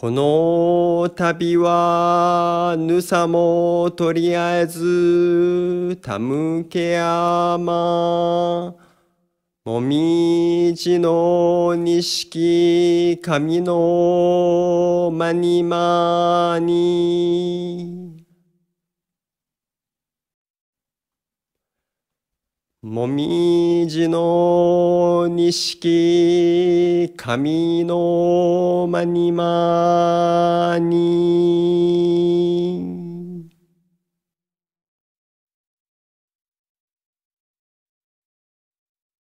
この旅は、ぬさもとりあえず、たむけやま。もみじの錦、神のまにまに。もみじの錦上の間に間に